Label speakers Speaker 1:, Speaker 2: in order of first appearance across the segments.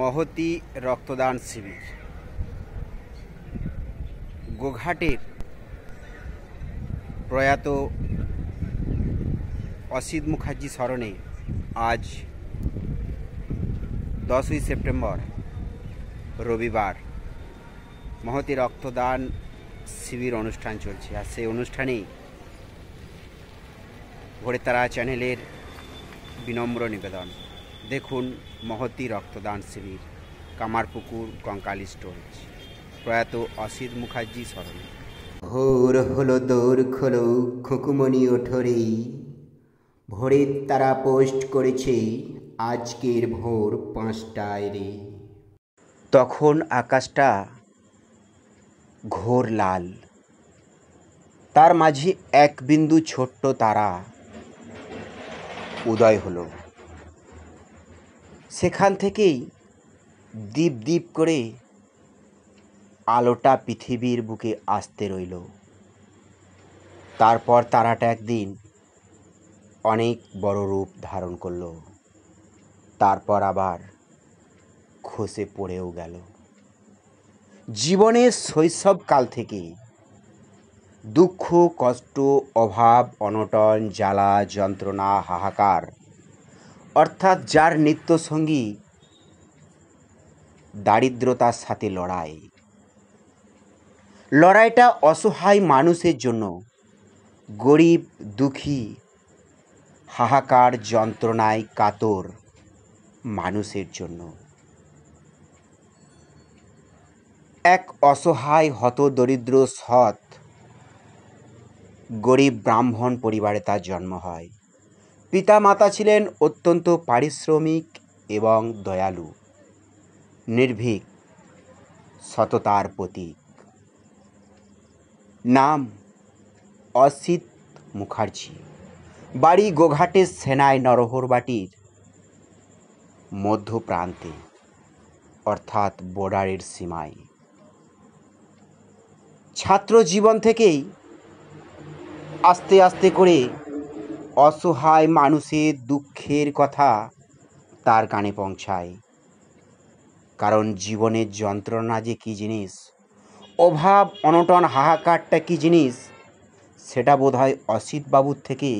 Speaker 1: মহতি রক্তদান শিবির গোঘাটের প্রয়াত অসিত মুখার্জি স্মরণে আজ দশই সেপ্টেম্বর রবিবার মহতি রক্তদান শিবির অনুষ্ঠান চলছে আর সেই অনুষ্ঠানে ভোরে তারা চ্যানেলের বিনম্র নিবেদন দেখুন মহতি রক্তদান শিবির কামারপুকুর কঙ্কালি স্টোরেজ প্রয়াত অসিত মুখার্জি স্মরণ ভোর হলো দৌড় খোলো খুকুমনি ওঠরে ভোরের তারা পোস্ট করেছে আজকের ভোর পাঁচটায় রে তখন আকাশটা ঘোর লাল তার মাঝে এক বিন্দু ছোট্ট তারা উদয় হলো সেখান থেকেই দ্বীপ দ্বীপ করে আলোটা পৃথিবীর বুকে আসতে রইল তারপর তারাটা একদিন অনেক বড় রূপ ধারণ করল তারপর আবার খসে পড়েও গেল জীবনের শৈশবকাল থেকে দুঃখ কষ্ট অভাব অনটন জ্বালা যন্ত্রণা হাহাকার অর্থাৎ যার নিত্যসঙ্গী দারিদ্রতার সাথে লড়াই লড়াইটা অসহায় মানুষের জন্য গরিব দুঃখী হাহাকার যন্ত্রণায় কাতর মানুষের জন্য এক অসহায় হত দরিদ্র সৎ গরিব ব্রাহ্মণ পরিবারে তার জন্ম হয় পিতামাতা ছিলেন অত্যন্ত পারিশ্রমিক এবং দয়ালু নির্ভীক সততার প্রতীক নাম অসিত মুখার্জি বাড়ি গোঘাটের সেনায় নরহরবাটির মধ্য প্রান্তে অর্থাৎ বর্ডারের সীমায় ছাত্র জীবন থেকেই আস্তে আস্তে করে অসহায় মানুষের দুঃখের কথা তার কানে পৌঁছায় কারণ জীবনের যন্ত্রণা যে কী জিনিস অভাব অনটন হাহাকারটা কী জিনিস সেটা বোধ হয় অসিতবাবুর থেকে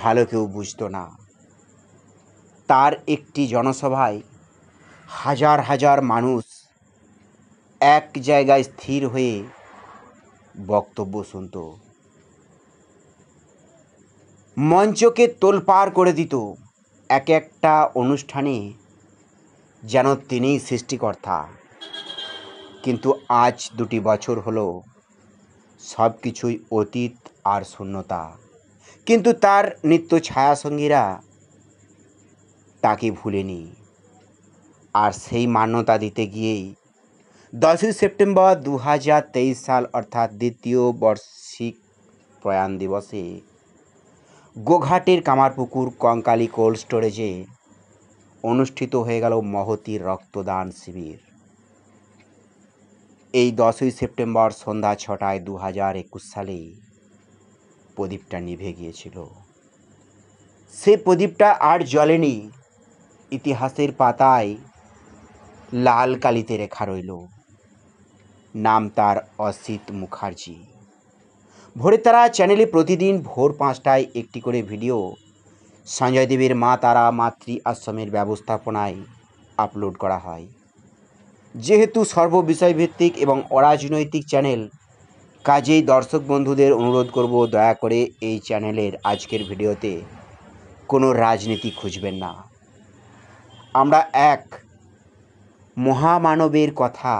Speaker 1: ভালো কেউ বুঝতো না তার একটি জনসভায় হাজার হাজার মানুষ এক জায়গায় স্থির হয়ে বক্তব্য শুনত মঞ্চকে তোলপাড় করে দিত এক একটা অনুষ্ঠানে যেন তিনিই সৃষ্টিকর্তা কিন্তু আজ দুটি বছর হলো সব কিছুই অতীত আর শূন্যতা কিন্তু তার নিত্য ছায়াসঙ্গীরা তাকে ভুলেনি আর সেই মান্যতা দিতে গিয়েই দশই সেপ্টেম্বর দু সাল অর্থাৎ দ্বিতীয় বর্ষিক প্রয়াণ দিবসে গোঘাটের কামারপুকুর কঙ্কালি কোল্ড স্টোরেজে অনুষ্ঠিত হয়ে গেল মহতি রক্তদান শিবির এই দশই সেপ্টেম্বর সন্ধ্যা ছটায় দু হাজার একুশ সালে প্রদীপটা নিভে গিয়েছিল সে প্রদীপটা আর জ্বলেনি ইতিহাসের পাতায় লাল কালিতে রেখা রইল নাম তার অসিত মুখার্জি ভোরের তারা চ্যানেলে প্রতিদিন ভোর পাঁচটায় একটি করে ভিডিও সঞ্জয় দেবের মা তারা মাতৃ আশ্রমের ব্যবস্থাপনায় আপলোড করা হয় যেহেতু সর্ববিষয়ভিত্তিক এবং অরাজনৈতিক চ্যানেল কাজেই দর্শক বন্ধুদের অনুরোধ করব দয়া করে এই চ্যানেলের আজকের ভিডিওতে কোনো রাজনীতি খুঁজবেন না আমরা এক মহামানবের কথা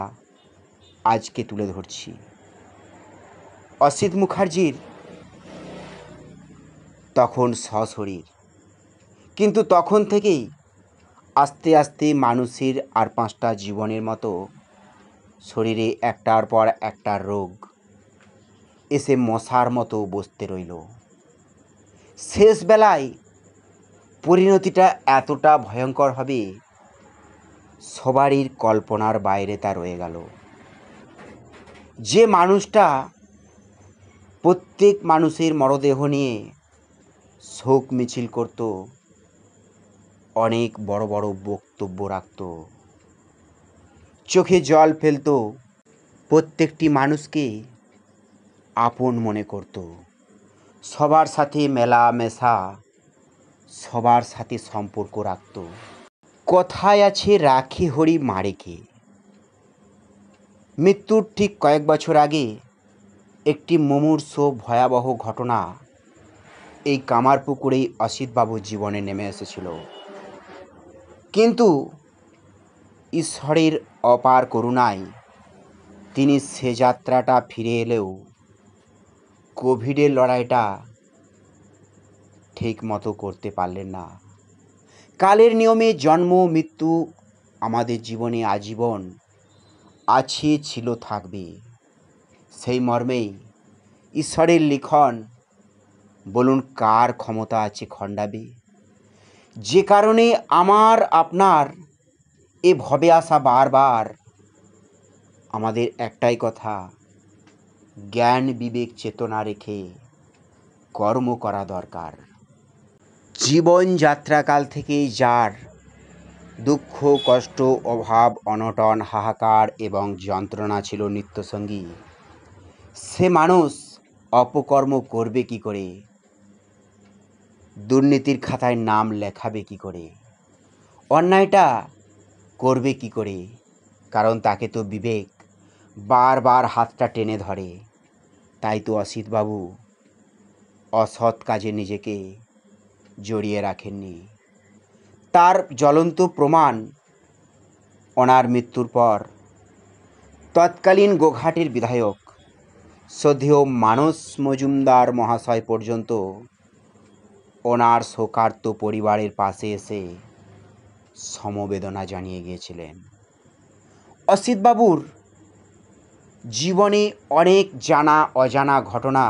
Speaker 1: আজকে তুলে ধরছি অসিত মুখার্জির তখন সশরীর কিন্তু তখন থেকেই আস্তে আস্তে মানুষের আর পাঁচটা জীবনের মতো শরীরে একটার পর একটা রোগ এসে মশার মতো বসতে রইল শেষ বেলায় পরিণতিটা এতটা ভয়ঙ্কর হবে সবারই কল্পনার বাইরে তা রয়ে গেল যে মানুষটা প্রত্যেক মানুষের মরদেহ নিয়ে শোক মিছিল করত অনেক বড় বড় বক্তব্য রাখত চোখে জল ফেলত প্রত্যেকটি মানুষকে আপন মনে করত সবার সাথে মেলামেশা সবার সাথে সম্পর্ক রাখত কথায় আছে রাখি হরি মারেকে মৃত্যুর ঠিক কয়েক বছর আগে একটি মুমূর্ষ ভয়াবহ ঘটনা এই কামারপুকুরেই অসিতবাবুর জীবনে নেমে এসেছিল কিন্তু ঈশ্বরের অপার করুণায় তিনি সে যাত্রাটা ফিরে এলেও কোভিডের লড়াইটা ঠিক মতো করতে পারলেন না কালের নিয়মে জন্ম মৃত্যু আমাদের জীবনে আজীবন আছে ছিল থাকবে সেই মর্মেই ঈশ্বরের লিখন বলুন কার ক্ষমতা আছে খণ্ডাবি যে কারণে আমার আপনার এ ভবে আসা বারবার আমাদের একটাই কথা জ্ঞান বিবেক চেতনা রেখে কর্ম করা দরকার জীবনযাত্রাকাল থেকে যার দুঃখ কষ্ট অভাব অনটন হাহাকার এবং যন্ত্রণা ছিল নিত্যসঙ্গী সে মানুষ অপকর্ম করবে কি করে দুর্নীতির খাতায় নাম লেখাবে কি করে অন্যায়টা করবে কি করে কারণ তাকে তো বিবেক বারবার হাতটা টেনে ধরে তাই তো অসিতবাবু অসৎ কাজে নিজেকে জড়িয়ে রাখেননি তার জ্বলন্ত প্রমাণ ওনার মৃত্যুর পর তৎকালীন গোঘাটের বিধায়ক শ্রদ্ধেয় মানস মজুমদার মহাশয় পর্যন্ত ওনার শোকার্ত পরিবারের পাশে এসে সমবেদনা জানিয়ে গিয়েছিলেন অসিতবাবুর জীবনে অনেক জানা অজানা ঘটনা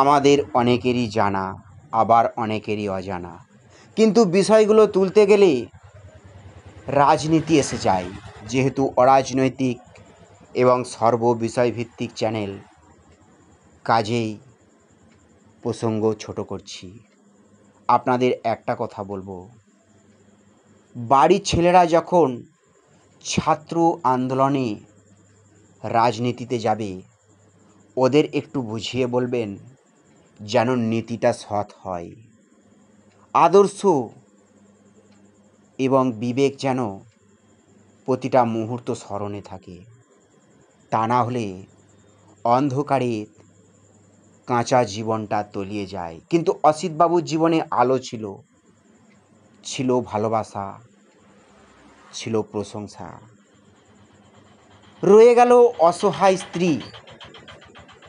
Speaker 1: আমাদের অনেকেরই জানা আবার অনেকেরই অজানা কিন্তু বিষয়গুলো তুলতে গেলে রাজনীতি এসে যায় যেহেতু অরাজনৈতিক এবং সর্ব বিষয়ভিত্তিক চ্যানেল কাজেই প্রসঙ্গ ছোট করছি আপনাদের একটা কথা বলবো বাড়ির ছেলেরা যখন ছাত্র আন্দোলনে রাজনীতিতে যাবে ওদের একটু বুঝিয়ে বলবেন যেন নীতিটা সৎ হয় আদর্শ এবং বিবেক যেন প্রতিটা মুহূর্ত স্মরণে থাকে তা না হলে অন্ধকারে কাঁচা জীবনটা তলিয়ে যায় কিন্তু অসিতবাবুর জীবনে আলো ছিল ছিল ভালোবাসা ছিল প্রশংসা রয়ে গেল অসহায় স্ত্রী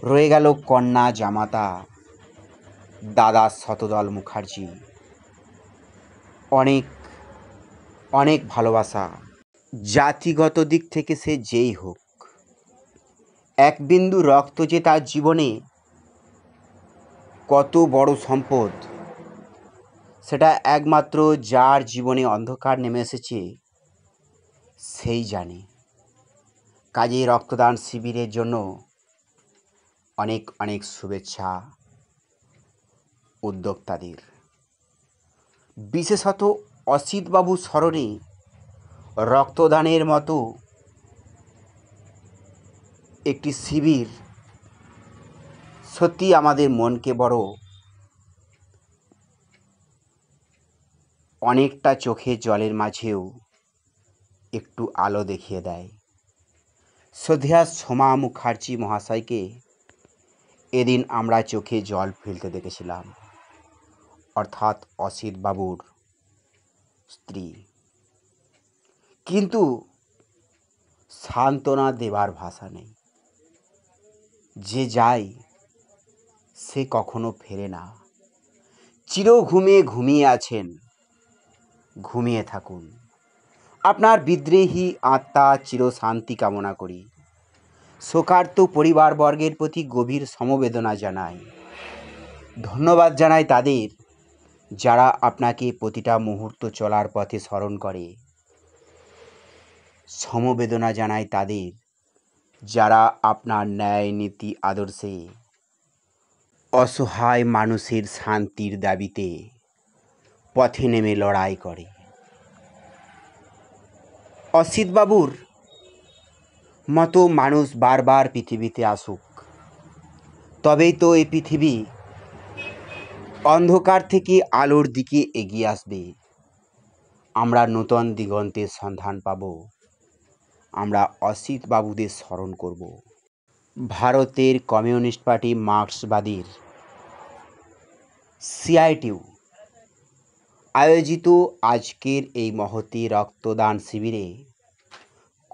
Speaker 1: রয়ে গেল কন্যা জামাতা দাদা শতদল মুখার্জি অনেক অনেক ভালোবাসা জাতিগত দিক থেকে সে যেই হোক এক বিন্দু রক্ত যে তার জীবনে কত বড় সম্পদ সেটা একমাত্র যার জীবনে অন্ধকার নেমে এসেছে সেই জানে কাজেই রক্তদান শিবিরের জন্য অনেক অনেক শুভেচ্ছা উদ্যোক্তাদের বিশেষত অসিতবাবু স্মরণে রক্তদানের মতো একটি শিবির সত্যি আমাদের মনকে বড় অনেকটা চোখে জলের মাঝেও একটু আলো দেখিয়ে দেয় সদ্যা সোমা মুখার্জি মহাশয়কে এদিন আমরা চোখে জল ফেলতে দেখেছিলাম অর্থাৎ অসিত বাবুর স্ত্রী কিন্তু সান্ত্বনা দেবার ভাষা নেই যে যায় সে কখনো ফেরে না চিরঘুমে ঘুমিয়ে আছেন ঘুমিয়ে থাকুন আপনার বিদ্রোহী আত্মা চিরশান্তি কামনা করি শোকার্ত পরিবারবর্গের প্রতি গভীর সমবেদনা জানাই ধন্যবাদ জানাই তাদের যারা আপনাকে প্রতিটা মুহূর্ত চলার পথে স্মরণ করে সমবেদনা জানাই তাদের যারা আপনার ন্যায় নীতি আদর্শে অসহায় মানুষের শান্তির দাবিতে পথে নেমে লড়াই করে বাবুর মতো মানুষ বারবার পৃথিবীতে আসুক তবেই তো এই পৃথিবী অন্ধকার থেকে আলোর দিকে এগিয়ে আসবে আমরা নূতন দিগন্তের সন্ধান পাবো আমরা অসিত বাবুদের স্মরণ করব ভারতের কমিউনিস্ট পার্টি মার্ক্সবাদীর সিআইটিউ আয়োজিত আজকের এই মহতি রক্তদান শিবিরে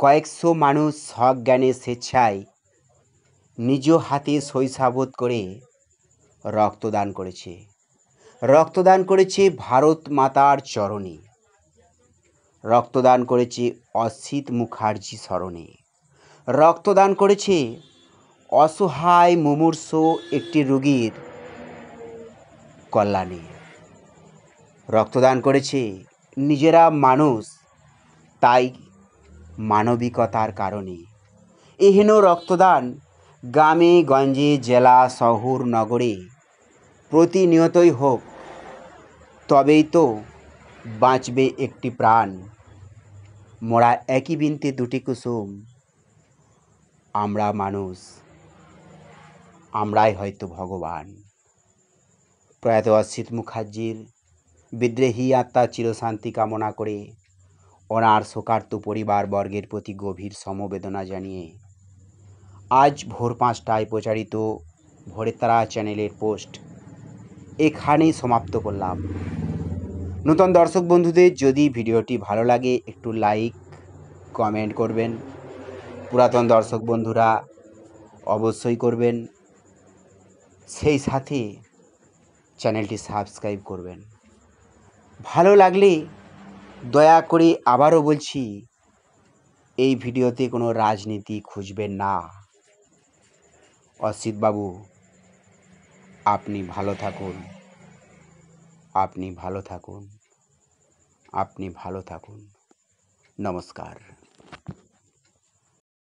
Speaker 1: কয়েকশো মানুষ সজ্ঞানে স্বেচ্ছায় নিজ হাতে শৈশাবোধ করে রক্তদান করেছে রক্তদান করেছে ভারত মাতার চরণে রক্তদান করেছে অসিত মুখার্জি স্মরণে রক্তদান করেছে অসহায় মুমূর্ষ একটি রুগীর কল্যাণে রক্তদান করেছে নিজেরা মানুষ তাই মানবিকতার কারণে এহেন রক্তদান গ্রামে গঞ্জে জেলা শহর নগরে প্রতিনিয়তই হোক তবেই তো বাঁচবে একটি প্রাণ মরা একই বিনতে দুটি কুসুম আমরা মানুষ আমরাই হয়তো ভগবান প্রয়াত অসিত মুখার্জির বিদ্রোহী আত্মা চিরশান্তি কামনা করে ওনার শোকার্ত পরিবারবর্গের প্রতি গভীর সমবেদনা জানিয়ে আজ ভোর পাঁচটায় প্রচারিত ভোরে তারা চ্যানেলের পোস্ট এখানেই সমাপ্ত করলাম নতুন দর্শক বন্ধুদের যদি ভিডিওটি ভালো লাগে একটু লাইক কমেন্ট করবেন পুরাতন দর্শক বন্ধুরা অবশ্যই করবেন সেই সাথে চ্যানেলটি সাবস্ক্রাইব করবেন ভালো লাগলে দয়া করে আবারও বলছি এই ভিডিওতে কোনো রাজনীতি খুঁজবেন না অসিতবাবু আপনি ভালো থাকুন আপনি ভালো থাকুন আপনি ভালো থাকুন নমস্কার